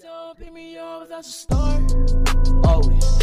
Don't pick me up, without a start. Always.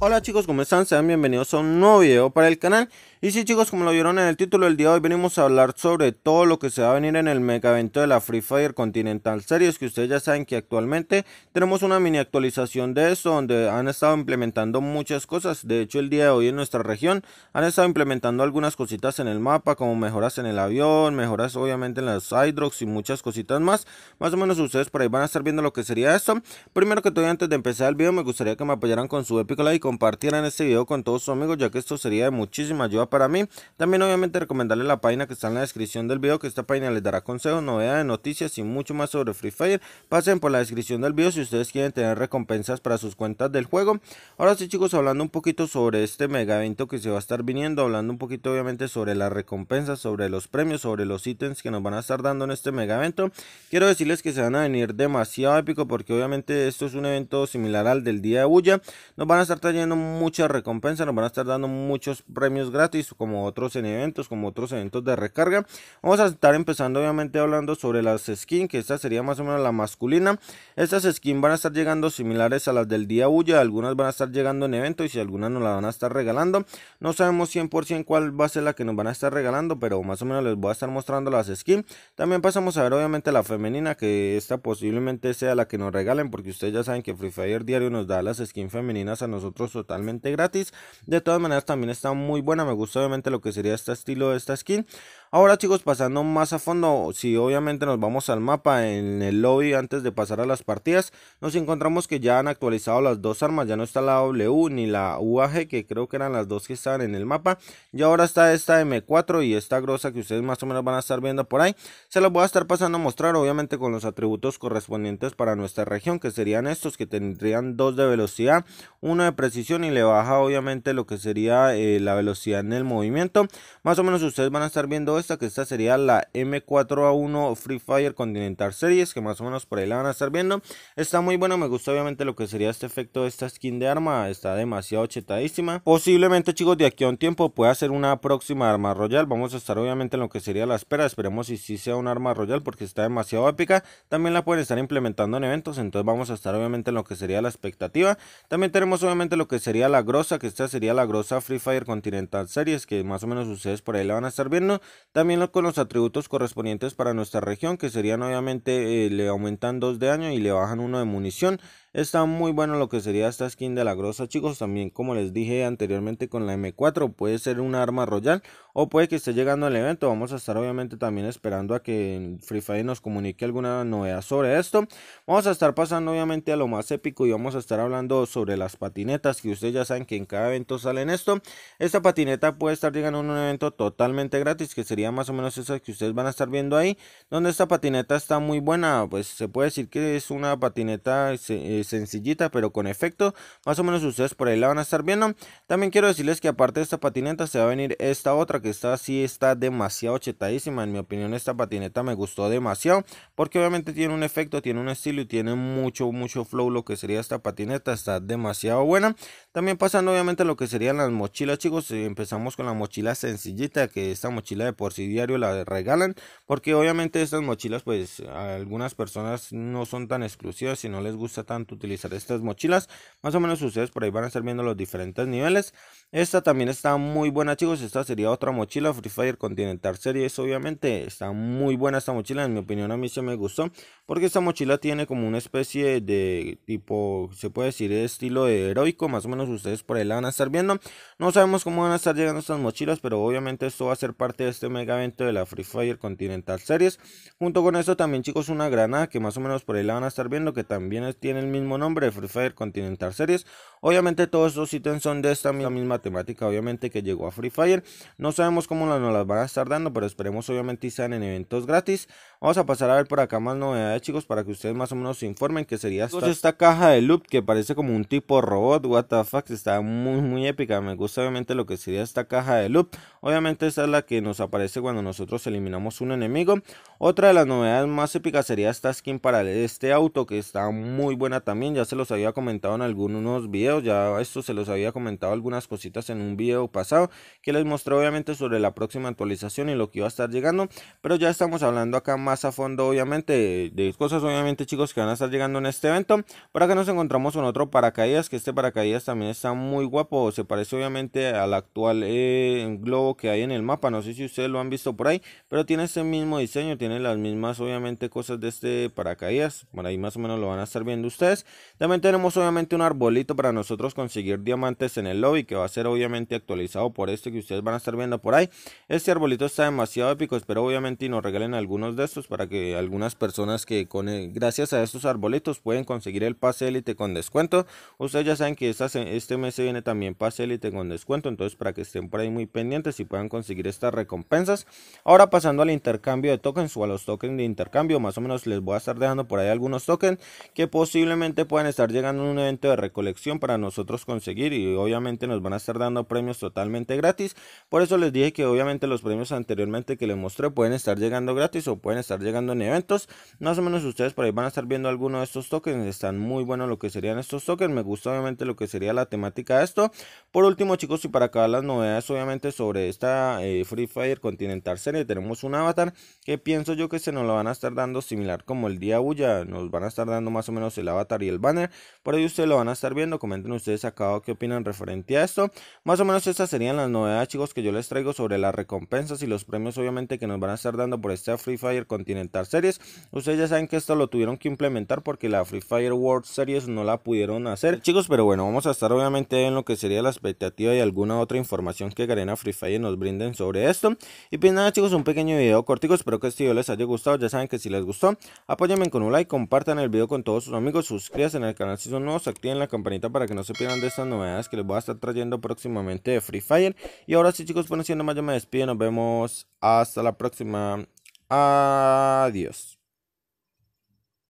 Hola chicos, ¿cómo están? Sean bienvenidos a un nuevo video para el canal Y sí chicos, como lo vieron en el título del día de hoy venimos a hablar sobre todo lo que se va a venir en el mega evento de la Free Fire Continental Series Que ustedes ya saben que actualmente tenemos una mini actualización de eso Donde han estado implementando muchas cosas De hecho el día de hoy en nuestra región han estado implementando algunas cositas en el mapa Como mejoras en el avión, mejoras obviamente en las hydrox y muchas cositas más más o menos ustedes por ahí van a estar viendo lo que sería esto. Primero que todo, antes de empezar el video, me gustaría que me apoyaran con su épico like y compartieran este video con todos sus amigos, ya que esto sería de muchísima ayuda para mí. También obviamente recomendarles la página que está en la descripción del video, que esta página les dará consejos, novedades, noticias y mucho más sobre Free Fire. Pasen por la descripción del video si ustedes quieren tener recompensas para sus cuentas del juego. Ahora sí chicos, hablando un poquito sobre este mega evento que se va a estar viniendo, hablando un poquito obviamente sobre las recompensas, sobre los premios, sobre los ítems que nos van a estar dando en este mega evento. Quiero decirles que se van a venir demasiado épico porque obviamente esto es un evento similar al del día de Bulla. Nos van a estar trayendo muchas recompensas, nos van a estar dando muchos premios gratis como otros en eventos, como otros eventos de recarga. Vamos a estar empezando obviamente hablando sobre las skins, que esta sería más o menos la masculina. Estas skins van a estar llegando similares a las del día Bulla, algunas van a estar llegando en evento y si algunas nos las van a estar regalando. No sabemos 100% cuál va a ser la que nos van a estar regalando, pero más o menos les voy a estar mostrando las skins. También pasamos a ver obviamente la femenina que esta posiblemente sea la que nos regalen porque ustedes ya saben que Free Fire Diario nos da las skins femeninas a nosotros totalmente gratis. De todas maneras también está muy buena, me gusta obviamente lo que sería este estilo de esta skin. Ahora chicos, pasando más a fondo, si obviamente nos vamos al mapa en el lobby antes de pasar a las partidas, nos encontramos que ya han actualizado las dos armas, ya no está la W ni la UAG, que creo que eran las dos que estaban en el mapa, y ahora está esta M4 y esta grosa que ustedes más o menos van a estar viendo por ahí, se las voy a estar pasando a mostrar obviamente con los atributos correspondientes para nuestra región, que serían estos, que tendrían dos de velocidad, uno de precisión y le baja obviamente lo que sería eh, la velocidad en el movimiento, más o menos ustedes van a estar viendo esto que esta sería la M4A1 Free Fire Continental Series, que más o menos por ahí la van a estar viendo. Está muy bueno, me gusta obviamente lo que sería este efecto de esta skin de arma, está demasiado chetadísima. Posiblemente chicos de aquí a un tiempo pueda ser una próxima arma royal, vamos a estar obviamente en lo que sería la espera, esperemos si sí sea una arma royal porque está demasiado épica. También la pueden estar implementando en eventos, entonces vamos a estar obviamente en lo que sería la expectativa. También tenemos obviamente lo que sería la grosa, que esta sería la grosa Free Fire Continental Series, que más o menos ustedes por ahí la van a estar viendo. También con los atributos correspondientes para nuestra región, que serían obviamente eh, le aumentan 2 de daño y le bajan 1 de munición. Está muy bueno lo que sería esta skin de la grosa, chicos. También, como les dije anteriormente con la M4, puede ser un arma royal o puede que esté llegando al evento. Vamos a estar obviamente también esperando a que Free Fire nos comunique alguna novedad sobre esto. Vamos a estar pasando obviamente a lo más épico y vamos a estar hablando sobre las patinetas que ustedes ya saben que en cada evento salen esto. Esta patineta puede estar llegando a un evento totalmente gratis que sería más o menos esa que ustedes van a estar viendo ahí. Donde esta patineta está muy buena, pues se puede decir que es una patineta... Eh, sencillita pero con efecto. Más o menos ustedes por ahí la van a estar viendo. También quiero decirles que aparte de esta patineta se va a venir esta otra que está así, está demasiado chetadísima. En mi opinión esta patineta me gustó demasiado porque obviamente tiene un efecto, tiene un estilo y tiene mucho, mucho flow lo que sería esta patineta. Está demasiado buena. También pasando obviamente lo que serían las mochilas chicos. Eh, empezamos con la mochila sencillita que esta mochila de por sí diario la regalan porque obviamente estas mochilas pues algunas personas no son tan exclusivas y no les gusta tanto utilizar estas mochilas. Más o menos ustedes por ahí van a estar viendo los diferentes niveles. Esta también está muy buena chicos. Esta sería otra mochila Free Fire Continental Series. Obviamente está muy buena esta mochila. En mi opinión a mí se me gustó. Porque esta mochila tiene como una especie de tipo, se puede decir, estilo heroico. Más o menos ustedes por ahí la van a estar viendo. No sabemos cómo van a estar llegando estas mochilas. Pero obviamente esto va a ser parte de este mega evento de la Free Fire Continental Series. Junto con esto también chicos una granada que más o menos por ahí la van a estar viendo. Que también tiene el mismo nombre de Free Fire Continental Series. Obviamente todos estos ítems son de esta misma temática, obviamente que llegó a Free Fire. No sabemos cómo nos las van a estar dando, pero esperemos obviamente y sean en eventos gratis. Vamos a pasar a ver por acá más novedades chicos, para que ustedes más o menos se informen que sería esta, esta caja de loop que parece como un tipo robot, what the fuck, está muy muy épica. Me gusta obviamente lo que sería esta caja de loop. Obviamente esta es la que nos aparece cuando nosotros eliminamos un enemigo. Otra de las novedades más épicas sería esta skin para este auto que está muy buena también, ya se los había comentado en algunos videos, ya esto se los había comentado algunas cositas en un video pasado que les mostré obviamente sobre la próxima actualización y lo que iba a estar llegando, pero ya estamos hablando acá más a fondo obviamente de cosas obviamente chicos que van a estar llegando en este evento. Por acá nos encontramos con otro paracaídas, que este paracaídas también está muy guapo, se parece obviamente al actual eh, globo que hay en el mapa, no sé si ustedes lo han visto por ahí, pero tiene ese mismo diseño, tiene las mismas obviamente cosas de este paracaídas, por ahí más o menos lo van a estar viendo ustedes. También tenemos obviamente un arbolito para nosotros conseguir diamantes en el lobby que va a ser obviamente actualizado por este que ustedes van a estar viendo por ahí. Este arbolito está demasiado épico, espero obviamente y nos regalen algunos de estos para que algunas personas que con eh, gracias a estos arbolitos pueden conseguir el pase élite con descuento. Ustedes ya saben que este mes viene también pase élite con descuento, entonces para que estén por ahí muy pendientes y puedan conseguir estas recompensas. Ahora pasando al intercambio de tokens o a los tokens de intercambio, más o menos les voy a estar dejando por ahí algunos tokens que posiblemente pueden estar llegando en un evento de recolección para nosotros conseguir y obviamente nos van a estar dando premios totalmente gratis. Por eso les dije que obviamente los premios anteriormente que les mostré pueden estar llegando gratis o pueden estar llegando en eventos. Más o menos ustedes por ahí van a estar viendo alguno de estos tokens. Están muy buenos lo que serían estos tokens. Me gusta obviamente lo que sería la temática de esto. Por último chicos y para acabar las novedades obviamente sobre esta eh, Free Fire Continental Series tenemos un avatar que pienso yo que se nos lo van a estar dando similar como el día Bulla. Nos van a estar dando más o menos el avatar y el banner. Por ahí ustedes lo van a estar viendo. Comenten ustedes acá qué opinan referente a esto. Más o menos estas serían las novedades, chicos, que yo les traigo sobre las recompensas y los premios, obviamente, que nos van a estar dando por esta Free Fire Continental Series. Ustedes ya saben que esto lo tuvieron que implementar porque la Free Fire World Series no la pudieron hacer, chicos. Pero bueno, vamos a estar obviamente en lo que sería la expectativa y alguna otra información que Garena Free Fire nos brinden sobre esto. Y pues nada, chicos, un pequeño video cortico. Espero que este video les haya gustado. Ya saben que si les gustó, apóyenme con un like, compartan el video con todos sus amigos, sus Suscríbanse en el canal si son nuevos, activen la campanita para que no se pierdan de estas novedades que les voy a estar trayendo próximamente de Free Fire. Y ahora sí chicos, por siendo más yo me despido, nos vemos hasta la próxima. Adiós.